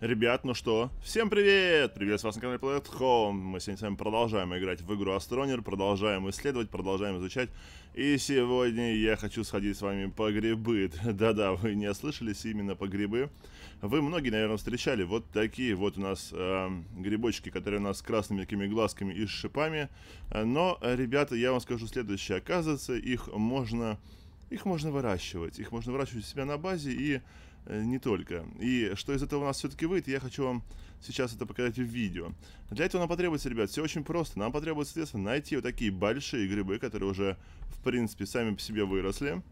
Ребят, ну что? Всем привет! Привет вас на канале Planet Home. Мы сегодня с вами продолжаем играть в игру Астронер, продолжаем исследовать, продолжаем изучать. И сегодня я хочу сходить с вами по грибы. Да-да, вы не ослышались, именно по грибы. Вы многие, наверное, встречали вот такие вот у нас э, грибочки, которые у нас с красными такими глазками и с шипами. Но, ребята, я вам скажу следующее. Оказывается, их можно, их можно выращивать. Их можно выращивать у себя на базе и Э, не только. И что из этого у нас все-таки выйдет, я хочу вам сейчас это показать в видео. Для этого нам потребуется, ребят, все очень просто. Нам потребуется, соответственно, найти вот такие большие грибы, которые уже, в принципе, сами по себе выросли.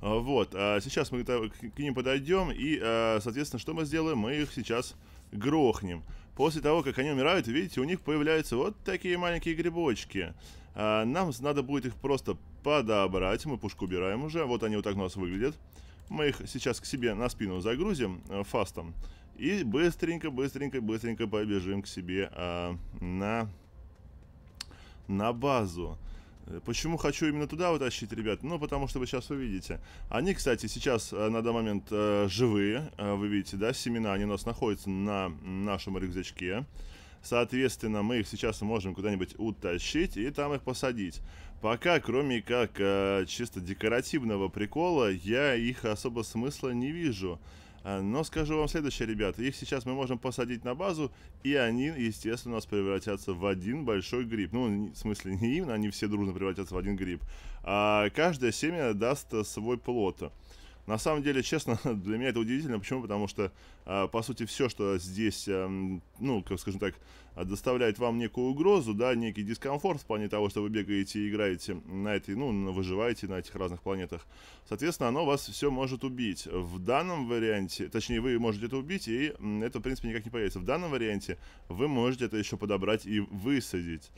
А, вот, а сейчас мы к ним подойдем и, а, соответственно, что мы сделаем? Мы их сейчас грохнем. После того, как они умирают, видите, у них появляются вот такие маленькие грибочки. А, нам надо будет их просто подобрать. Мы пушку убираем уже. Вот они вот так у нас выглядят. Мы их сейчас к себе на спину загрузим э, фастом и быстренько, быстренько, быстренько побежим к себе а, на, на базу. Э, почему хочу именно туда вытащить, ребят? Ну, потому что вы сейчас увидите. Они, кстати, сейчас э, на данный момент живые. Вы видите, да, семена, они у нас находятся на нашем рюкзачке. Соответственно, мы их сейчас можем куда-нибудь утащить и там их посадить. Пока, кроме как э, чисто декоративного прикола, я их особо смысла не вижу. Э, но скажу вам следующее, ребята. Их сейчас мы можем посадить на базу, и они, естественно, у нас превратятся в один большой гриб. Ну, в смысле, не именно, они все дружно превратятся в один гриб. А каждое семя даст свой плод. На самом деле, честно, для меня это удивительно. Почему? Потому что, а, по сути, все, что здесь, эм, ну, как скажем так, доставляет вам некую угрозу, да, некий дискомфорт в плане того, что вы бегаете и играете на этой, ну, выживаете на этих разных планетах, соответственно, оно вас все может убить. В данном варианте, точнее, вы можете это убить, и это, в принципе, никак не появится. В данном варианте вы можете это еще подобрать и высадить.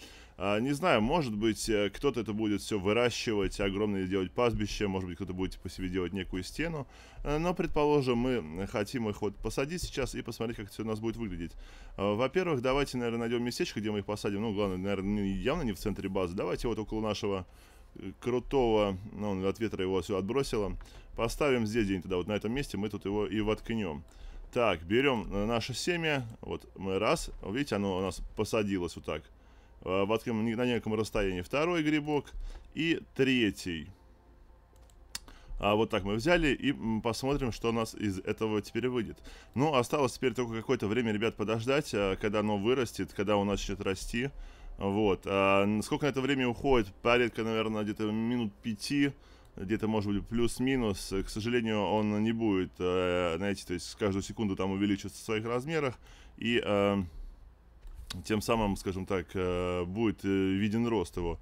А, не знаю, может быть, э, кто-то это будет все выращивать, огромное делать пастбище, может быть, кто-то будет по типа, себе делать некую стену. Э, но, предположим, мы хотим их вот посадить сейчас и посмотреть, как это все у нас будет выглядеть. А, во-первых, давайте, наверное, найдем местечко, где мы их посадим. Ну, главное, наверное, явно не в центре базы. Давайте вот около нашего э, крутого, ну, от ветра его все отбросило. Поставим здесь день тогда, вот на этом месте мы тут его и воткнем. Так, берем наше семя, вот мы раз, видите, оно у нас посадилось вот так. Э, воткнем на неком расстоянии второй грибок и третий. А вот так мы взяли и посмотрим, что у нас из этого теперь выйдет. Ну, осталось теперь только какое-то время, ребят, подождать, э, когда оно вырастет, когда оно начнет расти. Вот. А сколько на это время уходит? Порядка, наверное, где-то минут пяти, где-то, может быть, плюс-минус. К сожалению, он не будет, знаете, то есть каждую секунду там увеличиваться в своих размерах. И тем самым, скажем так, э, будет э, виден рост его.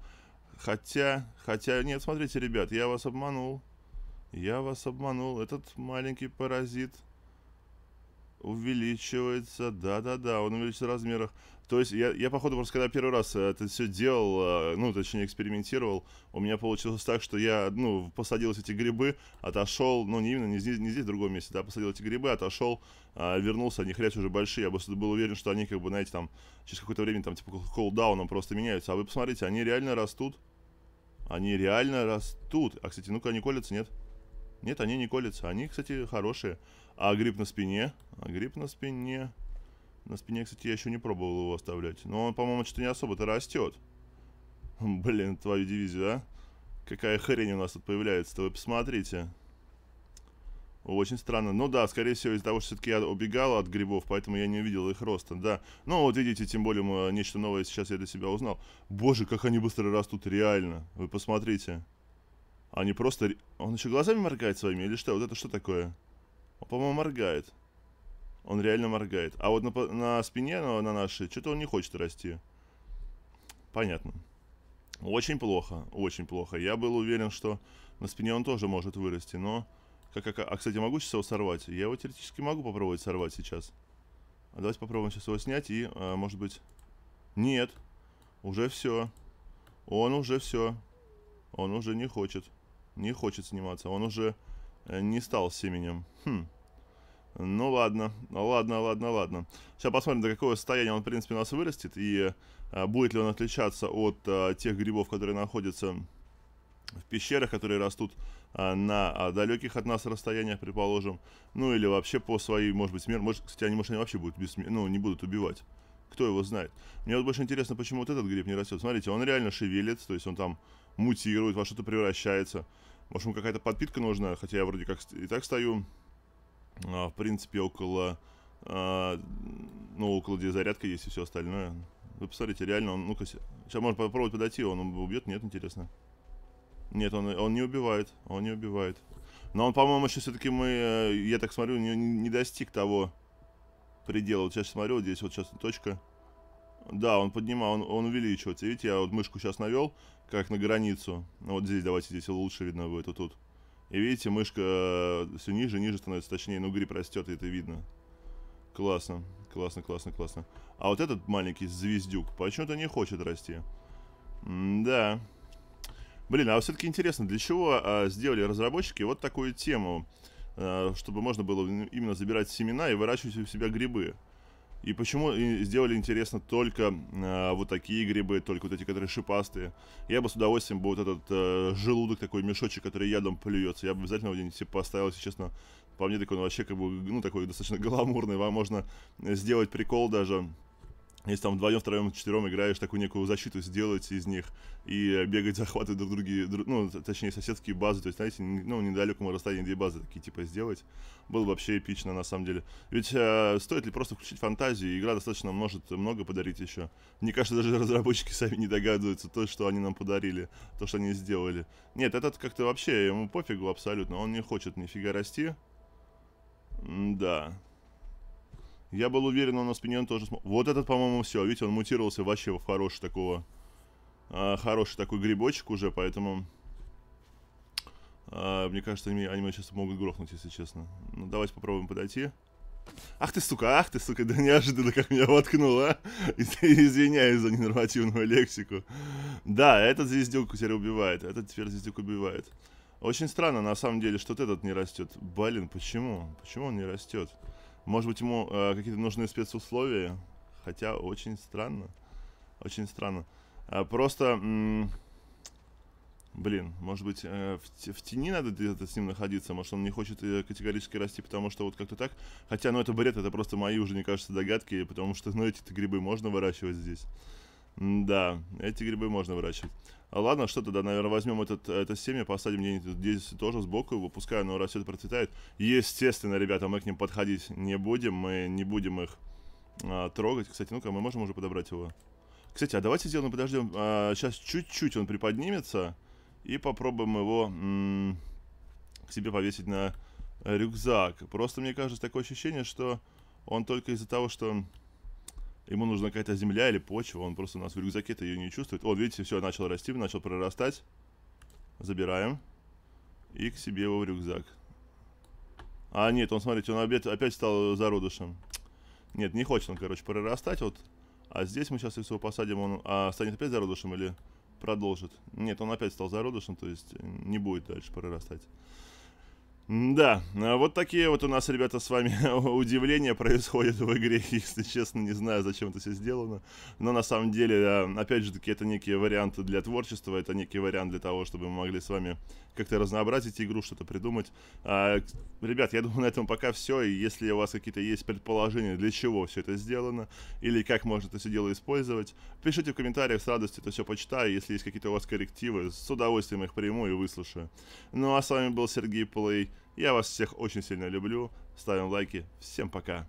Хотя, хотя, нет, смотрите, ребят, я вас обманул. Я вас обманул. Этот маленький паразит – увеличивается, да-да-да, он увеличивается в размерах. То есть я, я походу, просто когда первый раз э, это все делал, э, ну, точнее, экспериментировал, у меня получилось так, что я, ну, посадил эти грибы, отошел, ну, не именно, не здесь, не здесь, в другом месте, да, посадил эти грибы, отошел, а, вернулся, они хрясь уже большие, я просто был уверен, что они, как бы, знаете, там, через какое-то время, там, типа, колдауном просто меняются. А вы посмотрите, они реально растут, они реально растут. А, кстати, ну-ка, они колятся, Нет. Нет, они не колятся. Они, кстати, хорошие. А гриб на спине? А гриб на спине... На спине, кстати, я еще не пробовал его оставлять. Но он, по-моему, что-то не особо-то растет. Блин, твою дивизию, а? Какая хрень у нас тут появляется-то, вы посмотрите. Очень странно. Ну да, скорее всего, из-за того, что все-таки я убегал от грибов, поэтому я не видел их роста, да. Ну вот видите, тем более э, нечто новое сейчас я для себя узнал. Боже, как они быстро растут, реально. Вы посмотрите. Они просто... Он еще глазами моргает своими или что? Вот это что такое? Он, по-моему, моргает. Он реально моргает. А вот на, на спине, на, на нашей, что-то он не хочет расти. Понятно. Очень плохо, очень плохо. Я был уверен, что на спине он тоже может вырасти, но... Как, как, а, кстати, могу сейчас его сорвать? Я его теоретически могу попробовать сорвать сейчас. А давайте попробуем сейчас его снять и, а, может быть... Нет. Уже все. Он уже все. Он уже не хочет. Не хочет сниматься. Он уже э, не стал семенем. Хм. Ну ладно, ладно, ладно, ладно. Сейчас посмотрим, до какого состояния он, в принципе, у нас вырастет. И э, будет ли он отличаться от э, тех грибов, которые находятся в пещерах, которые растут на далеких от нас расстояниях, предположим. Ну или вообще по своей, может быть, смерти. Может, кстати, они, может, они вообще будут бессмер... ну, не будут убивать. Кто его знает. Мне вот больше интересно, почему вот этот гриб не растет. Смотрите, он реально шевелится, то есть он там мутирует, во что-то превращается. Может, ему какая-то подпитка нужна, хотя я вроде как и так стою, а, в принципе, около, а, ну, около где зарядка есть и все остальное. Вы посмотрите, реально он, ну-ка, сейчас можно попробовать подойти, он убьет? Нет, интересно. Нет, он, он не убивает, он не убивает. Но он, по-моему, еще все-таки мы, э, я так смотрю, не, не достиг того предела. Вот сейчас смотрю, вот здесь вот сейчас точка. Да, он поднимал, он, он увеличивается. Видите, я вот мышку сейчас навел, как на границу. Ну, вот здесь, давайте, здесь лучше видно будет, вот тут. И видите, мышка э, все ниже, ниже становится, точнее, ну, гриб растет, и это видно. Классно, классно, классно, классно. А вот этот маленький звездюк почему-то не хочет расти. М да. Блин, а все-таки интересно, для чего а, сделали разработчики вот такую тему, а, чтобы можно было именно забирать семена и выращивать у себя грибы? И почему сделали интересно только э, вот такие грибы, только вот эти, которые шипастые. Я бы с удовольствием бы вот этот э, желудок, такой мешочек, который ядом плюется, я бы обязательно где-нибудь себе поставил, если честно. По мне, такой, ну, вообще, как бы, ну, такой достаточно гламурный. Вам можно сделать прикол даже если там вдвоем, втроем, четвером играешь, такую некую защиту сделать из них и бегать, захватывать друг другие, ну, точнее, соседские базы, то есть, знаете, ну, недалекому расстоянию две базы такие, типа, сделать, было бы вообще эпично, на самом деле. Ведь э, стоит ли просто включить фантазию, игра достаточно может много подарить еще. Мне кажется, даже разработчики сами не догадываются то, что они нам подарили, то, что они сделали. Нет, этот как-то вообще, ему пофигу абсолютно, он не хочет нифига расти. М да, я был уверен, он на спине тоже см... Вот этот, по-моему, все. Видите, он мутировался вообще в хороший такого... Э, хороший такой грибочек уже, поэтому... Э, мне кажется, они, они меня сейчас могут грохнуть, если честно. Ну, давайте попробуем подойти. Ах ты, сука, ах ты, сука, да неожиданно как меня воткнула. Извиняюсь за ненормативную лексику. Да, этот звездюк теперь убивает, этот теперь звездюк убивает. Очень странно, на самом деле, что вот этот не растет. Блин, почему? Почему он не растет? Может быть, ему э, какие-то нужны спецусловия, хотя очень странно, очень странно. Э, просто, м- блин, может быть, э, в, в тени надо где-то с ним находиться, может, он не хочет э, категорически расти, потому что вот как-то так. Хотя, ну, это бред, это просто мои уже, не кажется, догадки, потому что, ну, эти грибы можно выращивать здесь. Да, эти грибы можно выращивать. А ладно, что тогда, наверное, возьмем этот, это семя, посадим где-нибудь здесь тоже сбоку, его пускай оно растет, процветает. Естественно, ребята, мы к ним подходить не будем, мы не будем их а, трогать. Кстати, ну-ка, мы можем уже подобрать его? Кстати, а давайте сделаем, подождем, а, сейчас чуть-чуть он приподнимется, и попробуем его к себе повесить на рюкзак. Просто, мне кажется, такое ощущение, что он только из-за того, что ему нужна какая-то земля или почва, он просто у нас в рюкзаке-то ее не чувствует. О, видите, все, начал расти, начал прорастать. Забираем. И к себе его в рюкзак. А, нет, он, смотрите, он опять, стал зародышем. Нет, не хочет он, короче, прорастать вот. А здесь мы сейчас, если его посадим, он а, станет опять зародышем или продолжит? Нет, он опять стал зародышем, то есть э, не будет дальше прорастать. Да, а вот такие вот у нас, ребята, с вами удивления происходят в игре, если честно, не знаю, зачем это все сделано. Но на самом деле, а, опять же таки, это некие варианты для творчества, это некий вариант для того, чтобы мы могли с вами как-то разнообразить игру, что-то придумать. А, ребят, я думаю, на этом пока все, и если у вас какие-то есть предположения, для чего все это сделано, или как можно это все дело использовать, пишите в комментариях, с радостью это все почитаю, если есть какие-то у вас коррективы, с удовольствием их приму и выслушаю. Ну а с вами был Сергей Плей. Я вас всех очень сильно люблю. Ставим лайки. Всем пока.